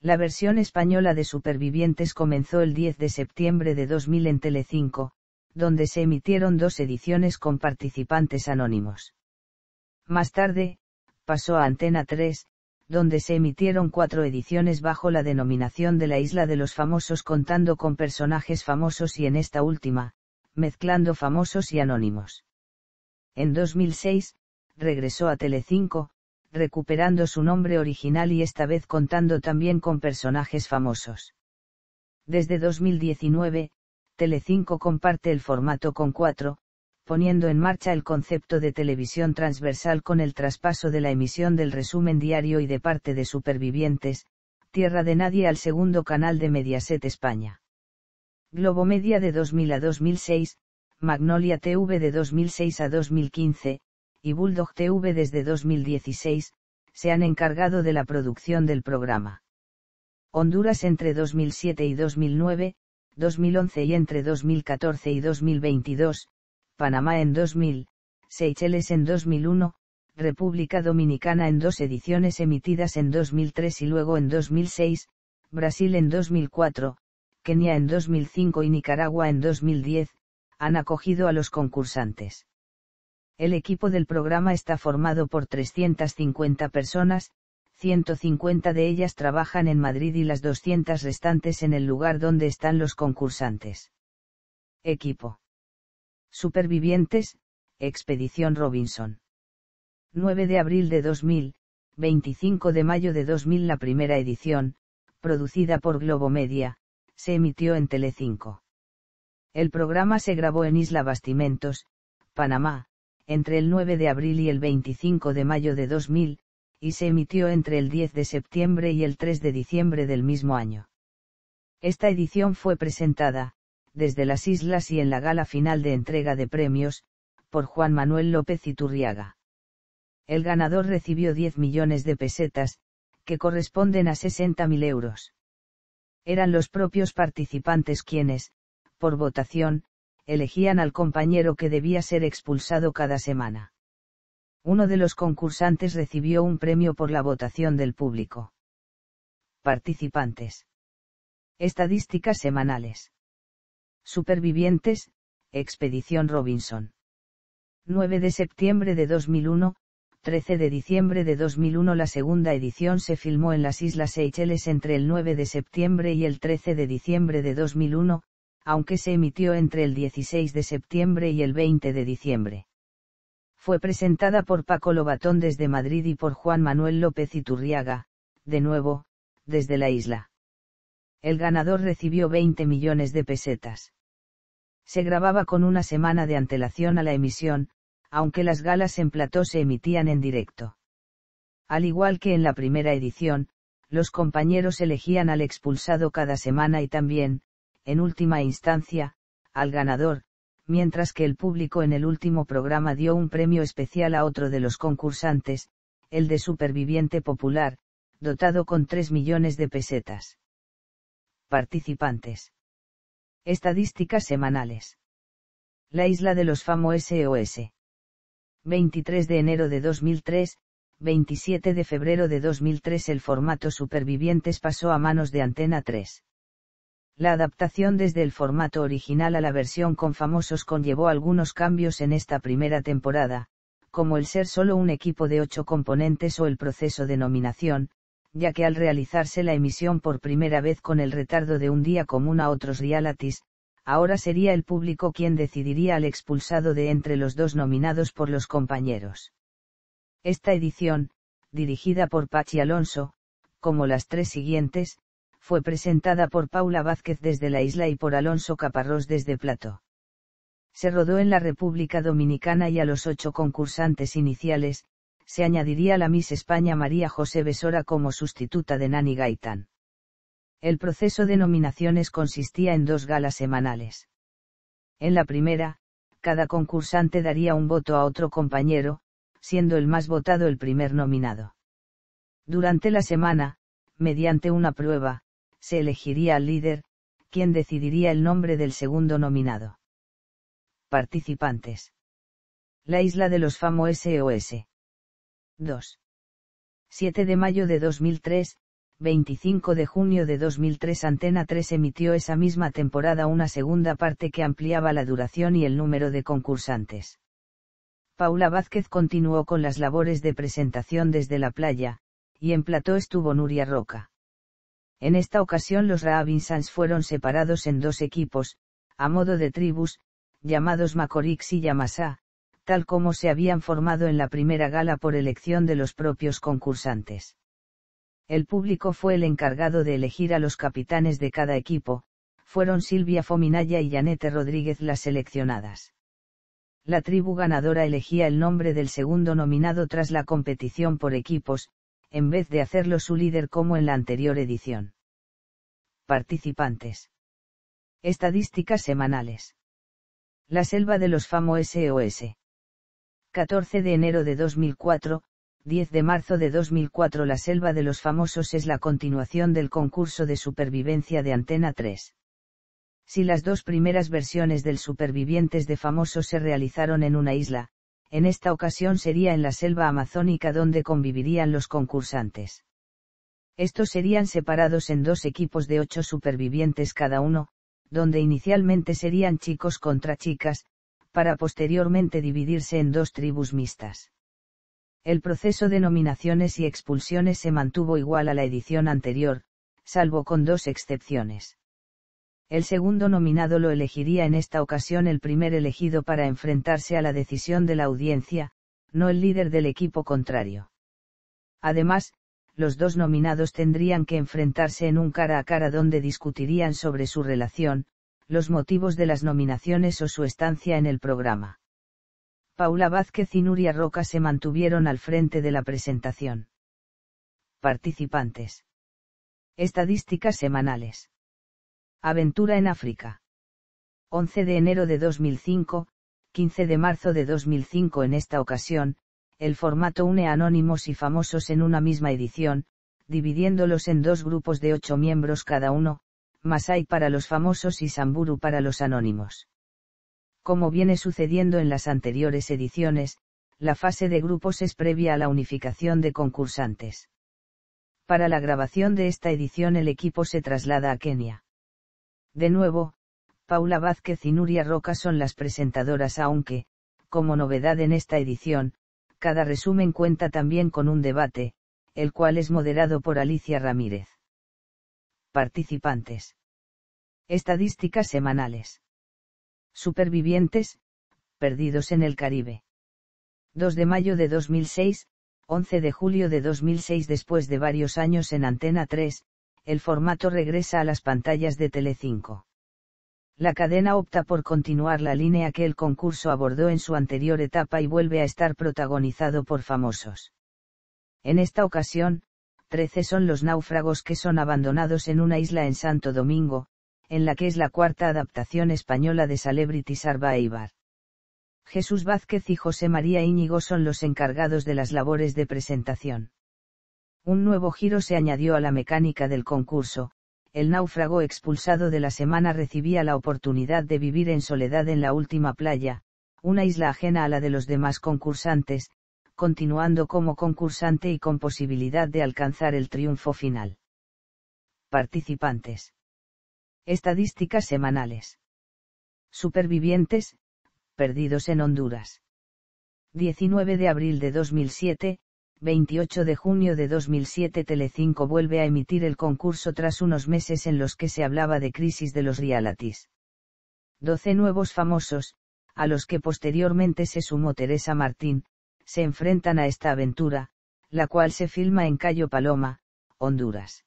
La versión española de Supervivientes comenzó el 10 de septiembre de 2000 en Telecinco, donde se emitieron dos ediciones con participantes anónimos. Más tarde, pasó a Antena 3, donde se emitieron cuatro ediciones bajo la denominación de la Isla de los Famosos contando con personajes famosos y en esta última, mezclando famosos y anónimos. En 2006, regresó a Telecinco, recuperando su nombre original y esta vez contando también con personajes famosos. Desde 2019, Telecinco comparte el formato con 4, poniendo en marcha el concepto de televisión transversal con el traspaso de la emisión del resumen diario y de parte de Supervivientes, Tierra de Nadie al segundo canal de Mediaset España. Globomedia de 2000 a 2006, Magnolia TV de 2006 a 2015, y Bulldog TV desde 2016, se han encargado de la producción del programa. Honduras entre 2007 y 2009, 2011 y entre 2014 y 2022, Panamá en 2000, Seychelles en 2001, República Dominicana en dos ediciones emitidas en 2003 y luego en 2006, Brasil en 2004, Kenia en 2005 y Nicaragua en 2010, han acogido a los concursantes. El equipo del programa está formado por 350 personas, 150 de ellas trabajan en Madrid y las 200 restantes en el lugar donde están los concursantes. Equipo. Supervivientes, Expedición Robinson. 9 de abril de 2000, 25 de mayo de 2000 la primera edición, producida por Globo Media, se emitió en Telecinco. El programa se grabó en Isla Bastimentos, Panamá, entre el 9 de abril y el 25 de mayo de 2000, y se emitió entre el 10 de septiembre y el 3 de diciembre del mismo año. Esta edición fue presentada, desde las islas y en la gala final de entrega de premios, por Juan Manuel López Iturriaga. El ganador recibió 10 millones de pesetas, que corresponden a 60.000 euros. Eran los propios participantes quienes, por votación, elegían al compañero que debía ser expulsado cada semana. Uno de los concursantes recibió un premio por la votación del público. Participantes. Estadísticas semanales. Supervivientes, Expedición Robinson. 9 de septiembre de 2001, 13 de diciembre de 2001 La segunda edición se filmó en las Islas Seychelles entre el 9 de septiembre y el 13 de diciembre de 2001, aunque se emitió entre el 16 de septiembre y el 20 de diciembre. Fue presentada por Paco Lobatón desde Madrid y por Juan Manuel López Iturriaga, de nuevo, desde la isla. El ganador recibió 20 millones de pesetas. Se grababa con una semana de antelación a la emisión, aunque las galas en plató se emitían en directo. Al igual que en la primera edición, los compañeros elegían al expulsado cada semana y también, en última instancia, al ganador, mientras que el público en el último programa dio un premio especial a otro de los concursantes, el de Superviviente Popular, dotado con 3 millones de pesetas. Participantes. Estadísticas semanales. La isla de los Famosos. 23 de enero de 2003, 27 de febrero de 2003 el formato Supervivientes pasó a manos de Antena 3. La adaptación desde el formato original a la versión con famosos conllevó algunos cambios en esta primera temporada, como el ser solo un equipo de ocho componentes o el proceso de nominación, ya que al realizarse la emisión por primera vez con el retardo de un día común a otros realities, ahora sería el público quien decidiría al expulsado de entre los dos nominados por los compañeros. Esta edición, dirigida por Pachi Alonso, como las tres siguientes, fue presentada por Paula Vázquez desde la isla y por Alonso Caparrós desde Plato. Se rodó en la República Dominicana y a los ocho concursantes iniciales, se añadiría la Miss España María José Besora como sustituta de Nani Gaitán. El proceso de nominaciones consistía en dos galas semanales. En la primera, cada concursante daría un voto a otro compañero, siendo el más votado el primer nominado. Durante la semana, mediante una prueba, se elegiría al líder, quien decidiría el nombre del segundo nominado. Participantes. La isla de los Famosos SOS. 2. 7 de mayo de 2003, 25 de junio de 2003 Antena 3 emitió esa misma temporada una segunda parte que ampliaba la duración y el número de concursantes. Paula Vázquez continuó con las labores de presentación desde la playa, y en plató estuvo Nuria Roca. En esta ocasión los Raabinsans fueron separados en dos equipos, a modo de tribus, llamados Macorix y Yamasá, tal como se habían formado en la primera gala por elección de los propios concursantes. El público fue el encargado de elegir a los capitanes de cada equipo, fueron Silvia Fominaya y Janete Rodríguez las seleccionadas. La tribu ganadora elegía el nombre del segundo nominado tras la competición por equipos, en vez de hacerlo su líder como en la anterior edición. Participantes. Estadísticas semanales. La selva de los famosos. SOS. 14 de enero de 2004, 10 de marzo de 2004 La Selva de los Famosos es la continuación del concurso de supervivencia de Antena 3. Si las dos primeras versiones del Supervivientes de Famosos se realizaron en una isla, en esta ocasión sería en la selva amazónica donde convivirían los concursantes. Estos serían separados en dos equipos de ocho supervivientes cada uno, donde inicialmente serían chicos contra chicas, para posteriormente dividirse en dos tribus mixtas. El proceso de nominaciones y expulsiones se mantuvo igual a la edición anterior, salvo con dos excepciones. El segundo nominado lo elegiría en esta ocasión el primer elegido para enfrentarse a la decisión de la audiencia, no el líder del equipo contrario. Además, los dos nominados tendrían que enfrentarse en un cara a cara donde discutirían sobre su relación, los motivos de las nominaciones o su estancia en el programa. Paula Vázquez y Nuria Roca se mantuvieron al frente de la presentación. Participantes. Estadísticas semanales. Aventura en África. 11 de enero de 2005, 15 de marzo de 2005 en esta ocasión, el formato une anónimos y famosos en una misma edición, dividiéndolos en dos grupos de ocho miembros cada uno, Masai para los famosos y Samburu para los anónimos. Como viene sucediendo en las anteriores ediciones, la fase de grupos es previa a la unificación de concursantes. Para la grabación de esta edición el equipo se traslada a Kenia. De nuevo, Paula Vázquez y Nuria Roca son las presentadoras aunque, como novedad en esta edición, cada resumen cuenta también con un debate, el cual es moderado por Alicia Ramírez. Participantes. Estadísticas semanales. Supervivientes, perdidos en el Caribe. 2 de mayo de 2006, 11 de julio de 2006 después de varios años en Antena 3, el formato regresa a las pantallas de Telecinco. La cadena opta por continuar la línea que el concurso abordó en su anterior etapa y vuelve a estar protagonizado por famosos. En esta ocasión, 13 son los náufragos que son abandonados en una isla en Santo Domingo, en la que es la cuarta adaptación española de Celebrity Survivor. Jesús Vázquez y José María Íñigo son los encargados de las labores de presentación un nuevo giro se añadió a la mecánica del concurso, el náufrago expulsado de la semana recibía la oportunidad de vivir en soledad en la última playa, una isla ajena a la de los demás concursantes, continuando como concursante y con posibilidad de alcanzar el triunfo final. Participantes. Estadísticas semanales. Supervivientes, perdidos en Honduras. 19 de abril de 2007, 28 de junio de 2007 Telecinco vuelve a emitir el concurso tras unos meses en los que se hablaba de crisis de los realities. Doce nuevos famosos, a los que posteriormente se sumó Teresa Martín, se enfrentan a esta aventura, la cual se filma en Cayo Paloma, Honduras.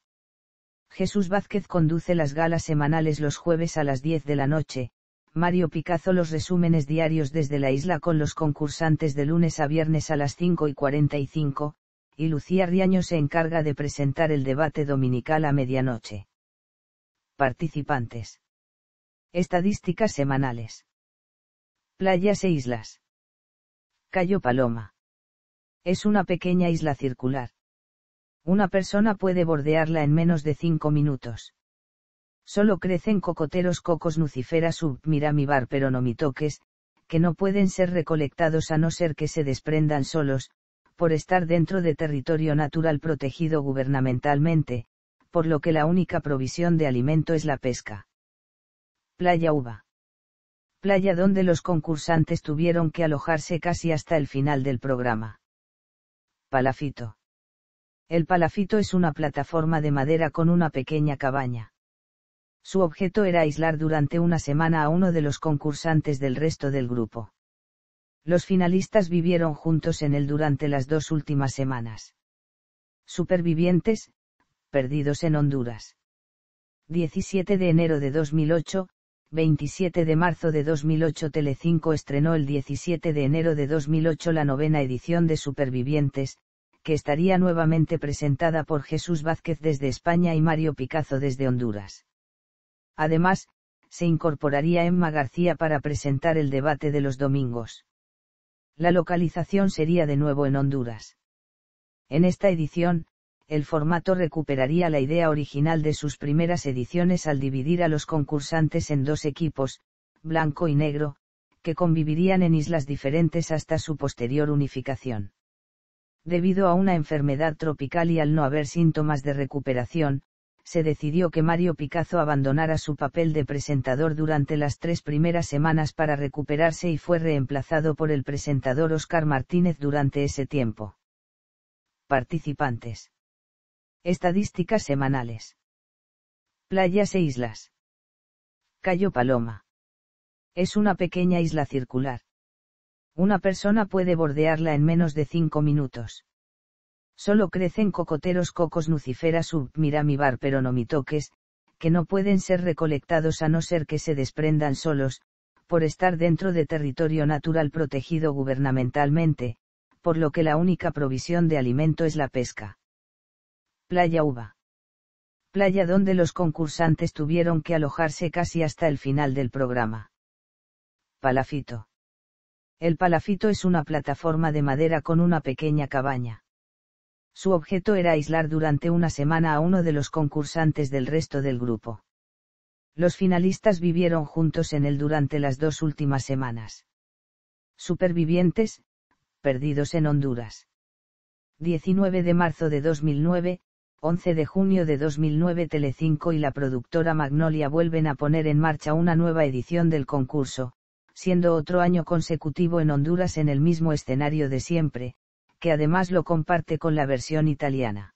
Jesús Vázquez conduce las galas semanales los jueves a las 10 de la noche, Mario Picazo los resúmenes diarios desde la isla con los concursantes de lunes a viernes a las 5 y 45, y Lucía Riaño se encarga de presentar el debate dominical a medianoche. Participantes. Estadísticas semanales. Playas e islas. Cayo Paloma. Es una pequeña isla circular. Una persona puede bordearla en menos de cinco minutos. Solo crecen cocoteros cocos nucifera no mitoques, que no pueden ser recolectados a no ser que se desprendan solos, por estar dentro de territorio natural protegido gubernamentalmente, por lo que la única provisión de alimento es la pesca. Playa Uva. Playa donde los concursantes tuvieron que alojarse casi hasta el final del programa. Palafito. El palafito es una plataforma de madera con una pequeña cabaña. Su objeto era aislar durante una semana a uno de los concursantes del resto del grupo. Los finalistas vivieron juntos en él durante las dos últimas semanas. Supervivientes, perdidos en Honduras. 17 de enero de 2008, 27 de marzo de 2008 Telecinco estrenó el 17 de enero de 2008 la novena edición de Supervivientes, que estaría nuevamente presentada por Jesús Vázquez desde España y Mario Picazo desde Honduras. Además, se incorporaría Emma García para presentar el debate de los domingos. La localización sería de nuevo en Honduras. En esta edición, el formato recuperaría la idea original de sus primeras ediciones al dividir a los concursantes en dos equipos, blanco y negro, que convivirían en islas diferentes hasta su posterior unificación. Debido a una enfermedad tropical y al no haber síntomas de recuperación, se decidió que Mario Picazo abandonara su papel de presentador durante las tres primeras semanas para recuperarse y fue reemplazado por el presentador Oscar Martínez durante ese tiempo. Participantes. Estadísticas semanales. Playas e islas. Cayo Paloma. Es una pequeña isla circular. Una persona puede bordearla en menos de cinco minutos. Solo crecen cocoteros cocos nucifera no mitoques, que no pueden ser recolectados a no ser que se desprendan solos, por estar dentro de territorio natural protegido gubernamentalmente, por lo que la única provisión de alimento es la pesca. Playa Uva. Playa donde los concursantes tuvieron que alojarse casi hasta el final del programa. Palafito. El palafito es una plataforma de madera con una pequeña cabaña. Su objeto era aislar durante una semana a uno de los concursantes del resto del grupo. Los finalistas vivieron juntos en él durante las dos últimas semanas. Supervivientes, perdidos en Honduras. 19 de marzo de 2009, 11 de junio de 2009 Telecinco y la productora Magnolia vuelven a poner en marcha una nueva edición del concurso, siendo otro año consecutivo en Honduras en el mismo escenario de siempre, que además lo comparte con la versión italiana.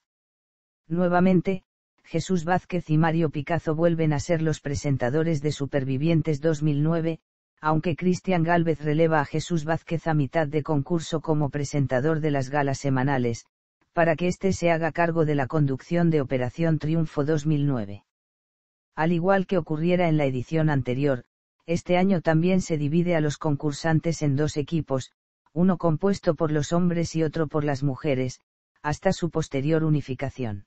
Nuevamente, Jesús Vázquez y Mario Picazo vuelven a ser los presentadores de Supervivientes 2009, aunque Cristian Gálvez releva a Jesús Vázquez a mitad de concurso como presentador de las galas semanales, para que éste se haga cargo de la conducción de Operación Triunfo 2009. Al igual que ocurriera en la edición anterior, este año también se divide a los concursantes en dos equipos, uno compuesto por los hombres y otro por las mujeres, hasta su posterior unificación.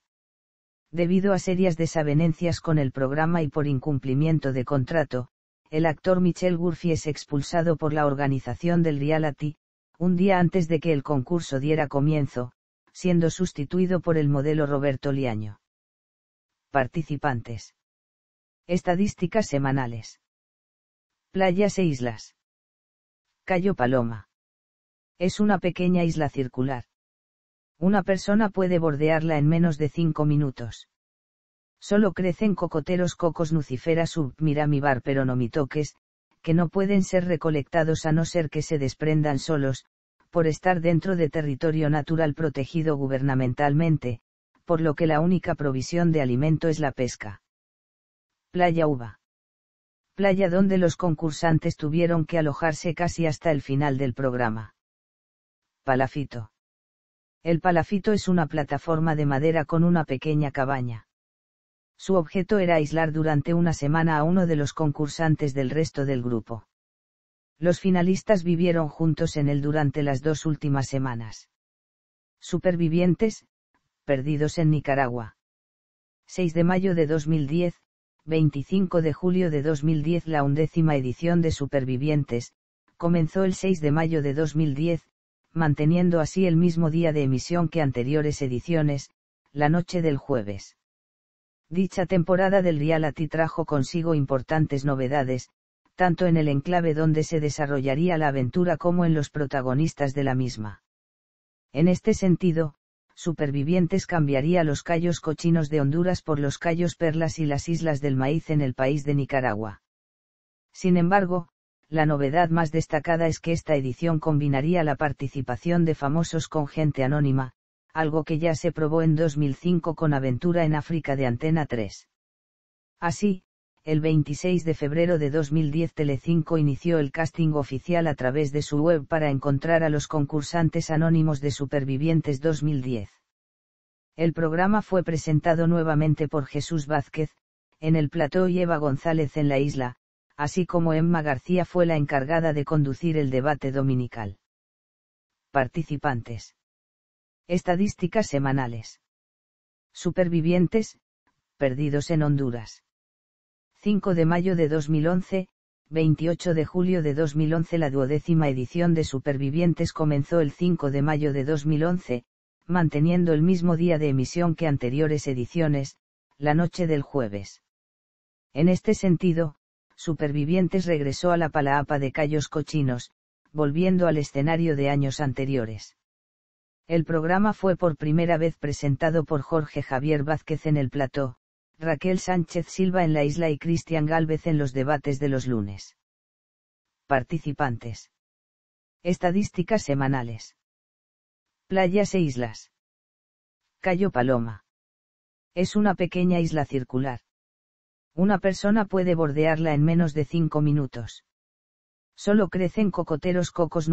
Debido a serias desavenencias con el programa y por incumplimiento de contrato, el actor Michel Gurfi es expulsado por la organización del reality, un día antes de que el concurso diera comienzo, siendo sustituido por el modelo Roberto Liaño. Participantes. Estadísticas semanales. Playas e islas. Cayo Paloma. Es una pequeña isla circular. Una persona puede bordearla en menos de cinco minutos. Solo crecen cocoteros cocos nucifera no mitoques, que no pueden ser recolectados a no ser que se desprendan solos, por estar dentro de territorio natural protegido gubernamentalmente, por lo que la única provisión de alimento es la pesca. Playa Uva. Playa donde los concursantes tuvieron que alojarse casi hasta el final del programa palafito. El palafito es una plataforma de madera con una pequeña cabaña. Su objeto era aislar durante una semana a uno de los concursantes del resto del grupo. Los finalistas vivieron juntos en él durante las dos últimas semanas. Supervivientes, perdidos en Nicaragua. 6 de mayo de 2010, 25 de julio de 2010 La undécima edición de Supervivientes, comenzó el 6 de mayo de 2010, manteniendo así el mismo día de emisión que anteriores ediciones, la noche del jueves. Dicha temporada del reality trajo consigo importantes novedades, tanto en el enclave donde se desarrollaría la aventura como en los protagonistas de la misma. En este sentido, Supervivientes cambiaría los callos cochinos de Honduras por los callos perlas y las islas del maíz en el país de Nicaragua. Sin embargo, la novedad más destacada es que esta edición combinaría la participación de famosos con gente anónima, algo que ya se probó en 2005 con Aventura en África de Antena 3. Así, el 26 de febrero de 2010 Telecinco inició el casting oficial a través de su web para encontrar a los concursantes anónimos de Supervivientes 2010. El programa fue presentado nuevamente por Jesús Vázquez, en el plató y Eva González en la isla, así como Emma García fue la encargada de conducir el debate dominical. Participantes. Estadísticas semanales. Supervivientes, perdidos en Honduras. 5 de mayo de 2011, 28 de julio de 2011 La duodécima edición de Supervivientes comenzó el 5 de mayo de 2011, manteniendo el mismo día de emisión que anteriores ediciones, la noche del jueves. En este sentido, Supervivientes regresó a la palaapa de Cayos Cochinos, volviendo al escenario de años anteriores. El programa fue por primera vez presentado por Jorge Javier Vázquez en el plató, Raquel Sánchez Silva en la isla y Cristian Gálvez en los debates de los lunes. Participantes. Estadísticas semanales. Playas e islas. Cayo Paloma. Es una pequeña isla circular. Una persona puede bordearla en menos de cinco minutos. Solo crecen cocoteros cocos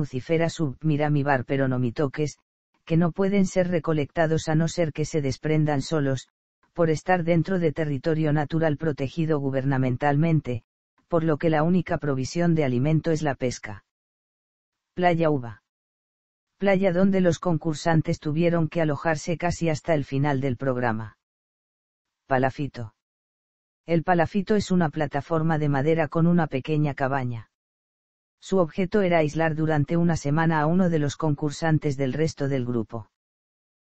pero no mitoques, que no pueden ser recolectados a no ser que se desprendan solos, por estar dentro de territorio natural protegido gubernamentalmente, por lo que la única provisión de alimento es la pesca. Playa Uva. Playa donde los concursantes tuvieron que alojarse casi hasta el final del programa. Palafito. El palafito es una plataforma de madera con una pequeña cabaña. Su objeto era aislar durante una semana a uno de los concursantes del resto del grupo.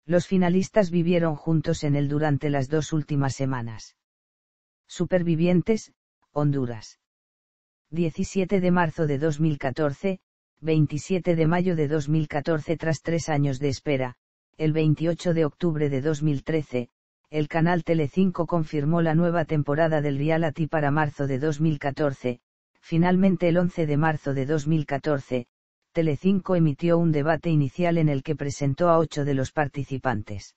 Los finalistas vivieron juntos en él durante las dos últimas semanas. Supervivientes, Honduras. 17 de marzo de 2014, 27 de mayo de 2014 tras tres años de espera, el 28 de octubre de 2013, el canal Telecinco confirmó la nueva temporada del reality para marzo de 2014. Finalmente el 11 de marzo de 2014, Telecinco emitió un debate inicial en el que presentó a ocho de los participantes.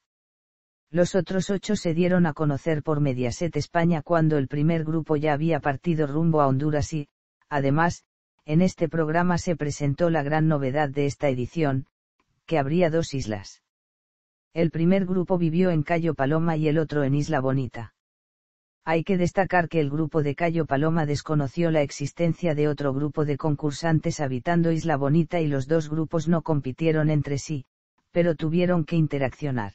Los otros ocho se dieron a conocer por Mediaset España cuando el primer grupo ya había partido rumbo a Honduras y, además, en este programa se presentó la gran novedad de esta edición, que habría dos islas. El primer grupo vivió en Cayo Paloma y el otro en Isla Bonita. Hay que destacar que el grupo de Cayo Paloma desconoció la existencia de otro grupo de concursantes habitando Isla Bonita y los dos grupos no compitieron entre sí, pero tuvieron que interaccionar.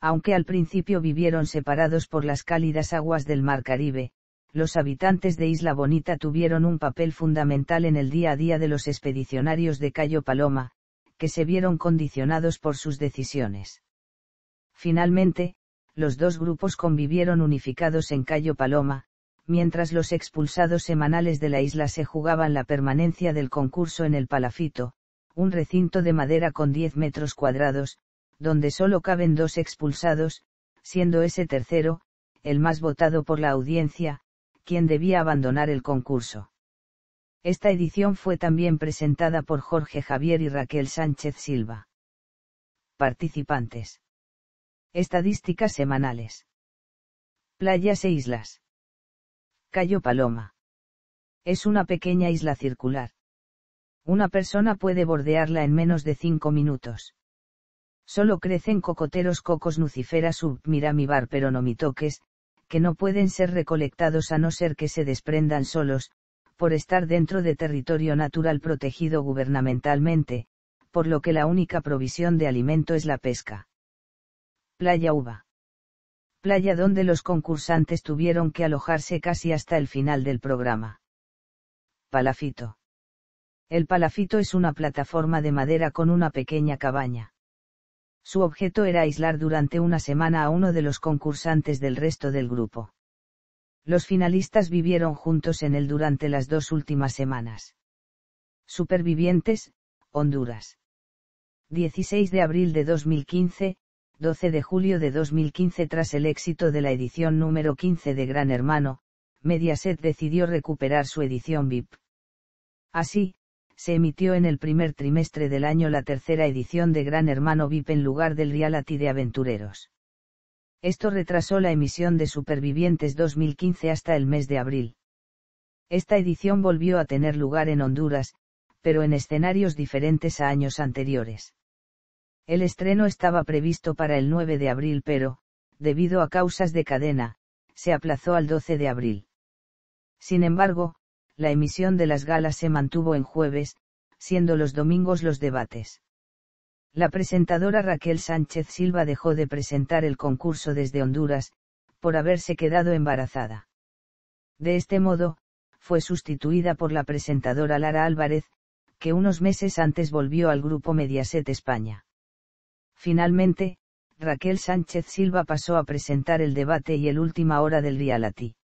Aunque al principio vivieron separados por las cálidas aguas del Mar Caribe, los habitantes de Isla Bonita tuvieron un papel fundamental en el día a día de los expedicionarios de Cayo Paloma, que se vieron condicionados por sus decisiones. Finalmente, los dos grupos convivieron unificados en Cayo Paloma, mientras los expulsados semanales de la isla se jugaban la permanencia del concurso en el Palafito, un recinto de madera con 10 metros cuadrados, donde solo caben dos expulsados, siendo ese tercero, el más votado por la audiencia, quien debía abandonar el concurso. Esta edición fue también presentada por Jorge Javier y Raquel Sánchez Silva. Participantes. Estadísticas semanales. Playas e islas. Cayo Paloma. Es una pequeña isla circular. Una persona puede bordearla en menos de cinco minutos. Solo crecen cocoteros cocos nucifera submiramibar mitoques, que no pueden ser recolectados a no ser que se desprendan solos, por estar dentro de territorio natural protegido gubernamentalmente, por lo que la única provisión de alimento es la pesca. Playa Uva. Playa donde los concursantes tuvieron que alojarse casi hasta el final del programa. Palafito. El palafito es una plataforma de madera con una pequeña cabaña. Su objeto era aislar durante una semana a uno de los concursantes del resto del grupo. Los finalistas vivieron juntos en él durante las dos últimas semanas. Supervivientes, Honduras. 16 de abril de 2015, 12 de julio de 2015 tras el éxito de la edición número 15 de Gran Hermano, Mediaset decidió recuperar su edición VIP. Así, se emitió en el primer trimestre del año la tercera edición de Gran Hermano VIP en lugar del reality de aventureros. Esto retrasó la emisión de Supervivientes 2015 hasta el mes de abril. Esta edición volvió a tener lugar en Honduras, pero en escenarios diferentes a años anteriores. El estreno estaba previsto para el 9 de abril pero, debido a causas de cadena, se aplazó al 12 de abril. Sin embargo, la emisión de las galas se mantuvo en jueves, siendo los domingos los debates. La presentadora Raquel Sánchez Silva dejó de presentar el concurso desde Honduras, por haberse quedado embarazada. De este modo, fue sustituida por la presentadora Lara Álvarez, que unos meses antes volvió al grupo Mediaset España. Finalmente, Raquel Sánchez Silva pasó a presentar el debate y el última hora del reality.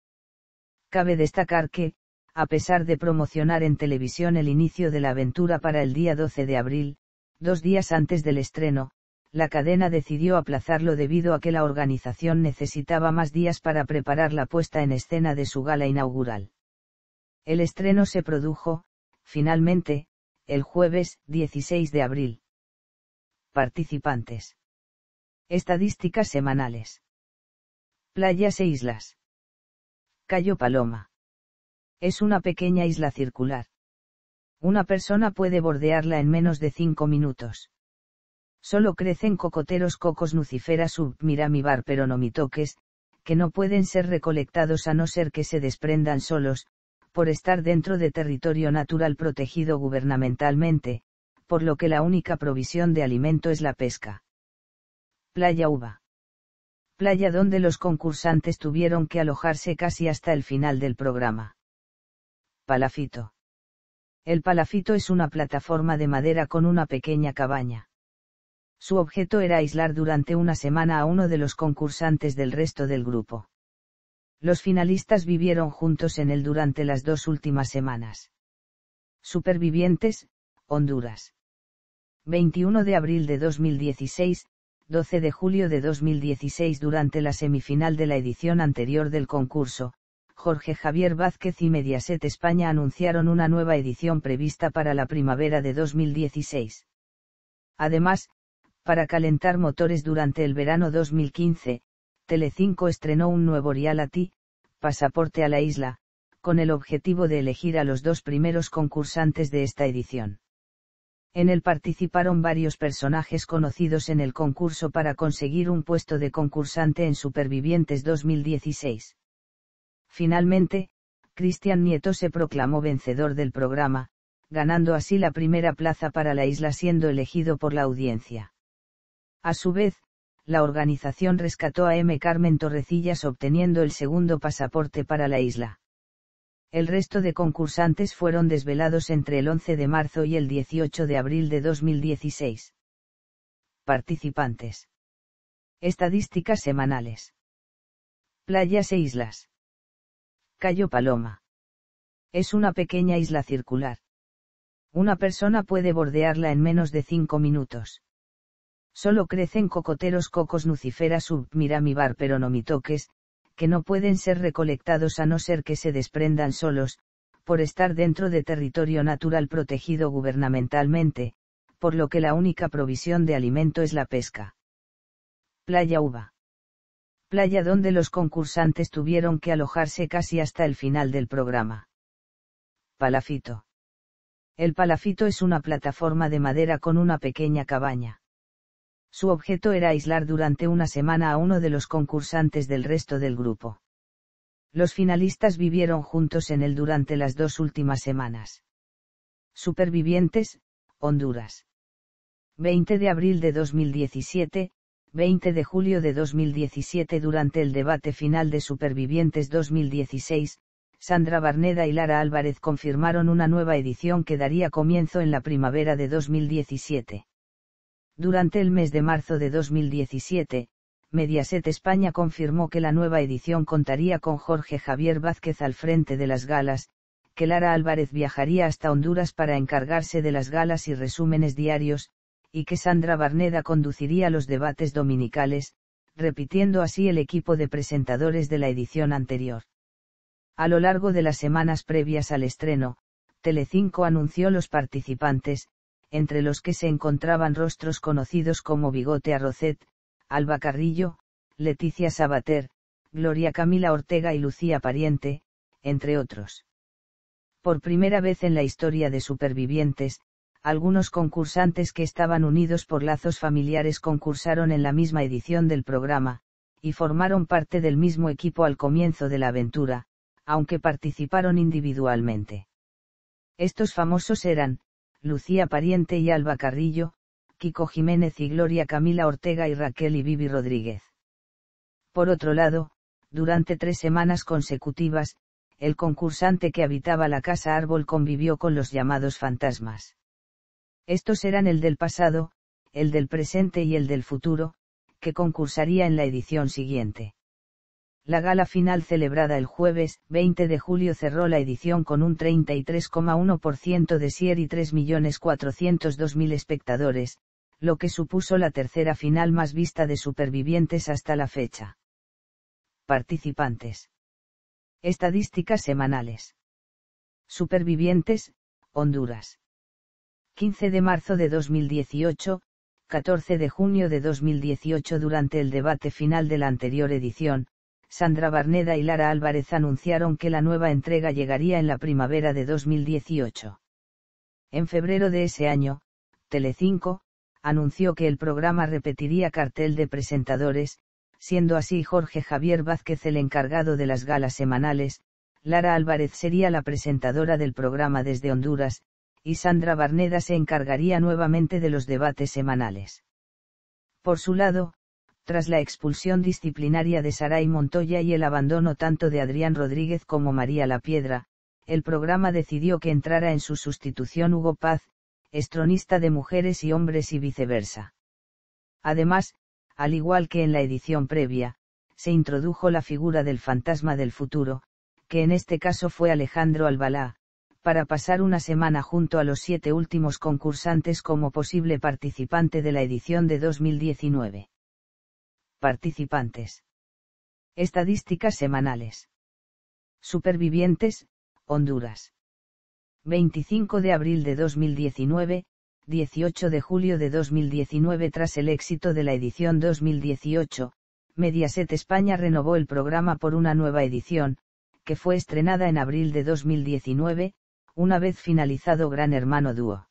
Cabe destacar que, a pesar de promocionar en televisión el inicio de la aventura para el día 12 de abril, Dos días antes del estreno, la cadena decidió aplazarlo debido a que la organización necesitaba más días para preparar la puesta en escena de su gala inaugural. El estreno se produjo, finalmente, el jueves 16 de abril. Participantes. Estadísticas semanales. Playas e islas. Cayo Paloma. Es una pequeña isla circular. Una persona puede bordearla en menos de cinco minutos. Solo crecen cocoteros cocos nucifera no mitoques, que no pueden ser recolectados a no ser que se desprendan solos, por estar dentro de territorio natural protegido gubernamentalmente, por lo que la única provisión de alimento es la pesca. Playa Uva. Playa donde los concursantes tuvieron que alojarse casi hasta el final del programa. Palafito. El palafito es una plataforma de madera con una pequeña cabaña. Su objeto era aislar durante una semana a uno de los concursantes del resto del grupo. Los finalistas vivieron juntos en él durante las dos últimas semanas. Supervivientes, Honduras. 21 de abril de 2016, 12 de julio de 2016 durante la semifinal de la edición anterior del concurso, Jorge Javier Vázquez y Mediaset España anunciaron una nueva edición prevista para la primavera de 2016. Además, para calentar motores durante el verano 2015, Telecinco estrenó un nuevo reality, Pasaporte a la Isla, con el objetivo de elegir a los dos primeros concursantes de esta edición. En él participaron varios personajes conocidos en el concurso para conseguir un puesto de concursante en Supervivientes 2016. Finalmente, Cristian Nieto se proclamó vencedor del programa, ganando así la primera plaza para la isla siendo elegido por la audiencia. A su vez, la organización rescató a M. Carmen Torrecillas obteniendo el segundo pasaporte para la isla. El resto de concursantes fueron desvelados entre el 11 de marzo y el 18 de abril de 2016. Participantes. Estadísticas semanales. Playas e islas. Cayo Paloma. Es una pequeña isla circular. Una persona puede bordearla en menos de cinco minutos. Solo crecen cocoteros cocos pero no mitoques, que no pueden ser recolectados a no ser que se desprendan solos, por estar dentro de territorio natural protegido gubernamentalmente, por lo que la única provisión de alimento es la pesca. Playa Uva playa donde los concursantes tuvieron que alojarse casi hasta el final del programa. Palafito. El palafito es una plataforma de madera con una pequeña cabaña. Su objeto era aislar durante una semana a uno de los concursantes del resto del grupo. Los finalistas vivieron juntos en él durante las dos últimas semanas. Supervivientes, Honduras. 20 de abril de 2017, 20 de julio de 2017 durante el debate final de Supervivientes 2016, Sandra Barneda y Lara Álvarez confirmaron una nueva edición que daría comienzo en la primavera de 2017. Durante el mes de marzo de 2017, Mediaset España confirmó que la nueva edición contaría con Jorge Javier Vázquez al frente de las galas, que Lara Álvarez viajaría hasta Honduras para encargarse de las galas y resúmenes diarios, y que Sandra Barneda conduciría los debates dominicales, repitiendo así el equipo de presentadores de la edición anterior. A lo largo de las semanas previas al estreno, Telecinco anunció los participantes, entre los que se encontraban rostros conocidos como Bigote Arrocet, Alba Carrillo, Leticia Sabater, Gloria Camila Ortega y Lucía Pariente, entre otros. Por primera vez en la historia de Supervivientes, algunos concursantes que estaban unidos por lazos familiares concursaron en la misma edición del programa, y formaron parte del mismo equipo al comienzo de la aventura, aunque participaron individualmente. Estos famosos eran, Lucía Pariente y Alba Carrillo, Kiko Jiménez y Gloria Camila Ortega y Raquel y Vivi Rodríguez. Por otro lado, durante tres semanas consecutivas, el concursante que habitaba la casa árbol convivió con los llamados fantasmas. Estos eran el del pasado, el del presente y el del futuro, que concursaría en la edición siguiente. La gala final celebrada el jueves 20 de julio cerró la edición con un 33,1% de sier y 3.402.000 espectadores, lo que supuso la tercera final más vista de supervivientes hasta la fecha. Participantes. Estadísticas semanales. Supervivientes, Honduras. 15 de marzo de 2018, 14 de junio de 2018 durante el debate final de la anterior edición, Sandra Barneda y Lara Álvarez anunciaron que la nueva entrega llegaría en la primavera de 2018. En febrero de ese año, Telecinco, anunció que el programa repetiría cartel de presentadores, siendo así Jorge Javier Vázquez el encargado de las galas semanales, Lara Álvarez sería la presentadora del programa desde Honduras, y Sandra Barneda se encargaría nuevamente de los debates semanales. Por su lado, tras la expulsión disciplinaria de Saray Montoya y el abandono tanto de Adrián Rodríguez como María La Piedra, el programa decidió que entrara en su sustitución Hugo Paz, estronista de mujeres y hombres y viceversa. Además, al igual que en la edición previa, se introdujo la figura del fantasma del futuro, que en este caso fue Alejandro Albalá, para pasar una semana junto a los siete últimos concursantes como posible participante de la edición de 2019. Participantes. Estadísticas semanales. Supervivientes, Honduras. 25 de abril de 2019, 18 de julio de 2019 tras el éxito de la edición 2018, Mediaset España renovó el programa por una nueva edición, que fue estrenada en abril de 2019, una vez finalizado Gran Hermano Dúo.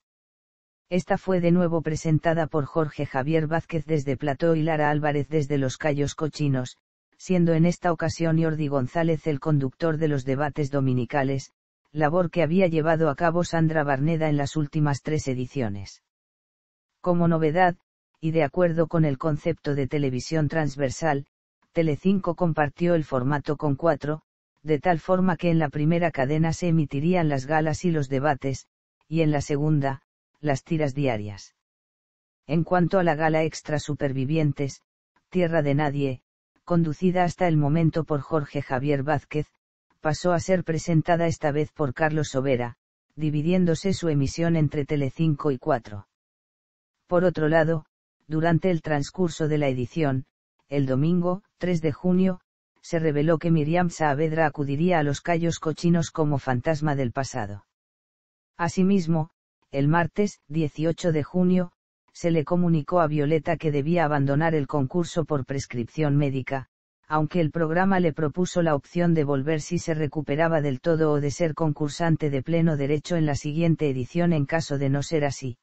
Esta fue de nuevo presentada por Jorge Javier Vázquez desde Plató y Lara Álvarez desde Los Cayos Cochinos, siendo en esta ocasión Jordi González el conductor de los debates dominicales, labor que había llevado a cabo Sandra Barneda en las últimas tres ediciones. Como novedad, y de acuerdo con el concepto de televisión transversal, Telecinco compartió el formato con cuatro, de tal forma que en la primera cadena se emitirían las galas y los debates, y en la segunda, las tiras diarias. En cuanto a la gala extra supervivientes, Tierra de Nadie, conducida hasta el momento por Jorge Javier Vázquez, pasó a ser presentada esta vez por Carlos Sobera, dividiéndose su emisión entre Telecinco y 4. Por otro lado, durante el transcurso de la edición, el domingo, 3 de junio, se reveló que Miriam Saavedra acudiría a los callos cochinos como fantasma del pasado. Asimismo, el martes, 18 de junio, se le comunicó a Violeta que debía abandonar el concurso por prescripción médica, aunque el programa le propuso la opción de volver si se recuperaba del todo o de ser concursante de pleno derecho en la siguiente edición en caso de no ser así.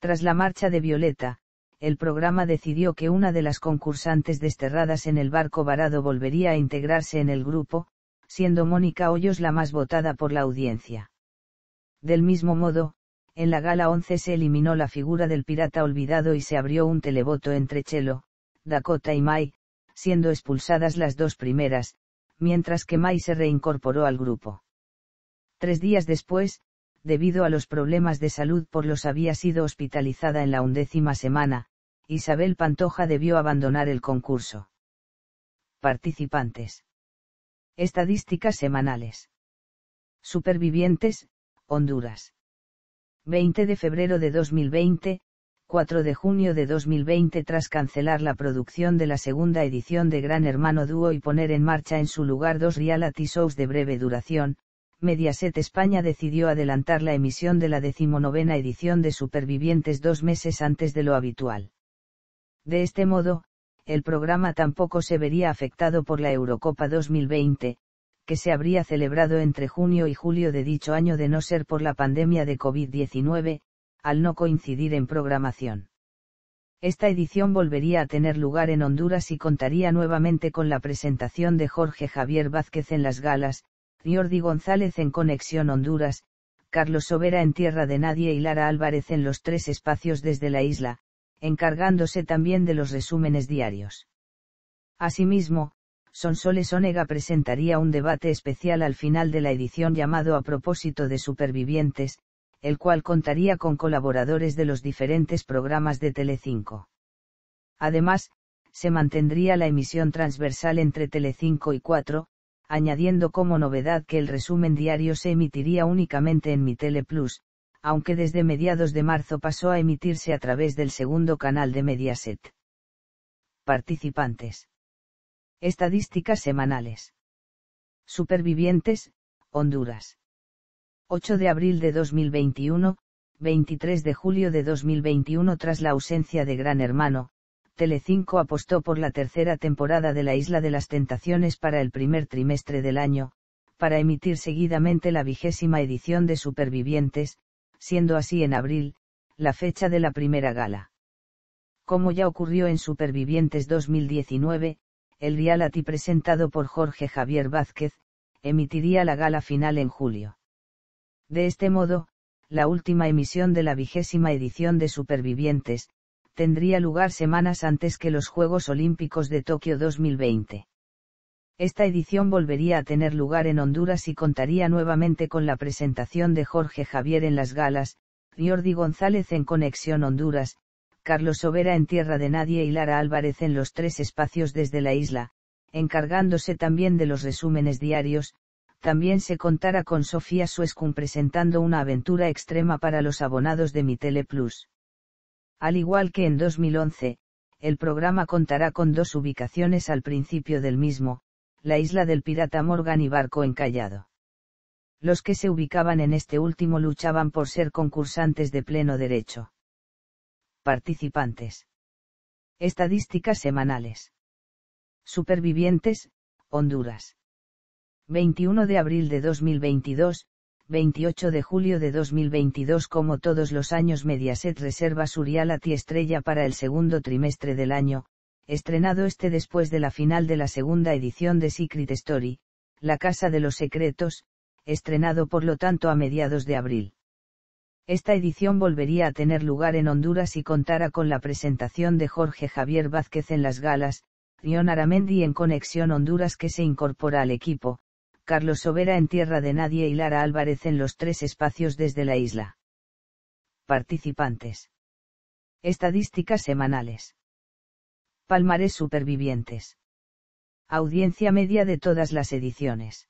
Tras la marcha de Violeta, el programa decidió que una de las concursantes desterradas en el barco varado volvería a integrarse en el grupo, siendo Mónica Hoyos la más votada por la audiencia. Del mismo modo, en la gala 11 se eliminó la figura del pirata olvidado y se abrió un televoto entre Chelo, Dakota y Mai, siendo expulsadas las dos primeras, mientras que Mai se reincorporó al grupo. Tres días después, debido a los problemas de salud por los había sido hospitalizada en la undécima semana, Isabel Pantoja debió abandonar el concurso. Participantes. Estadísticas semanales. Supervivientes, Honduras. 20 de febrero de 2020, 4 de junio de 2020 tras cancelar la producción de la segunda edición de Gran Hermano Dúo y poner en marcha en su lugar dos reality shows de breve duración, Mediaset España decidió adelantar la emisión de la decimonovena edición de Supervivientes dos meses antes de lo habitual. De este modo, el programa tampoco se vería afectado por la Eurocopa 2020, que se habría celebrado entre junio y julio de dicho año de no ser por la pandemia de COVID-19, al no coincidir en programación. Esta edición volvería a tener lugar en Honduras y contaría nuevamente con la presentación de Jorge Javier Vázquez en las galas, Jordi González en Conexión Honduras, Carlos Sobera en Tierra de Nadie y Lara Álvarez en los tres espacios desde la isla, encargándose también de los resúmenes diarios. Asimismo, Sonsoles Onega presentaría un debate especial al final de la edición llamado A propósito de supervivientes, el cual contaría con colaboradores de los diferentes programas de Telecinco. Además, se mantendría la emisión transversal entre Telecinco y 4, añadiendo como novedad que el resumen diario se emitiría únicamente en mi Tele Plus, aunque desde mediados de marzo pasó a emitirse a través del segundo canal de Mediaset. Participantes. Estadísticas semanales. Supervivientes, Honduras. 8 de abril de 2021, 23 de julio de 2021 tras la ausencia de Gran Hermano, Telecinco apostó por la tercera temporada de La Isla de las Tentaciones para el primer trimestre del año, para emitir seguidamente la vigésima edición de Supervivientes, siendo así en abril, la fecha de la primera gala. Como ya ocurrió en Supervivientes 2019, el reality presentado por Jorge Javier Vázquez, emitiría la gala final en julio. De este modo, la última emisión de la vigésima edición de Supervivientes, tendría lugar semanas antes que los Juegos Olímpicos de Tokio 2020. Esta edición volvería a tener lugar en Honduras y contaría nuevamente con la presentación de Jorge Javier en las galas, Jordi González en Conexión Honduras, Carlos Sobera en Tierra de Nadie y Lara Álvarez en los tres espacios desde la isla, encargándose también de los resúmenes diarios, también se contará con Sofía Suescun presentando una aventura extrema para los abonados de Mi Tele Plus. Al igual que en 2011, el programa contará con dos ubicaciones al principio del mismo, la isla del pirata Morgan y barco encallado. Los que se ubicaban en este último luchaban por ser concursantes de pleno derecho. Participantes. Estadísticas semanales. Supervivientes, Honduras. 21 de abril de 2022, 28 de julio de 2022 como todos los años Mediaset reserva Surialati estrella para el segundo trimestre del año, estrenado este después de la final de la segunda edición de Secret Story, La Casa de los Secretos, estrenado por lo tanto a mediados de abril. Esta edición volvería a tener lugar en Honduras y contará con la presentación de Jorge Javier Vázquez en las galas, Rion Aramendi en Conexión Honduras que se incorpora al equipo, Carlos Sobera en Tierra de Nadie y Lara Álvarez en los tres espacios desde la isla. Participantes. Estadísticas semanales. Palmares supervivientes. Audiencia media de todas las ediciones.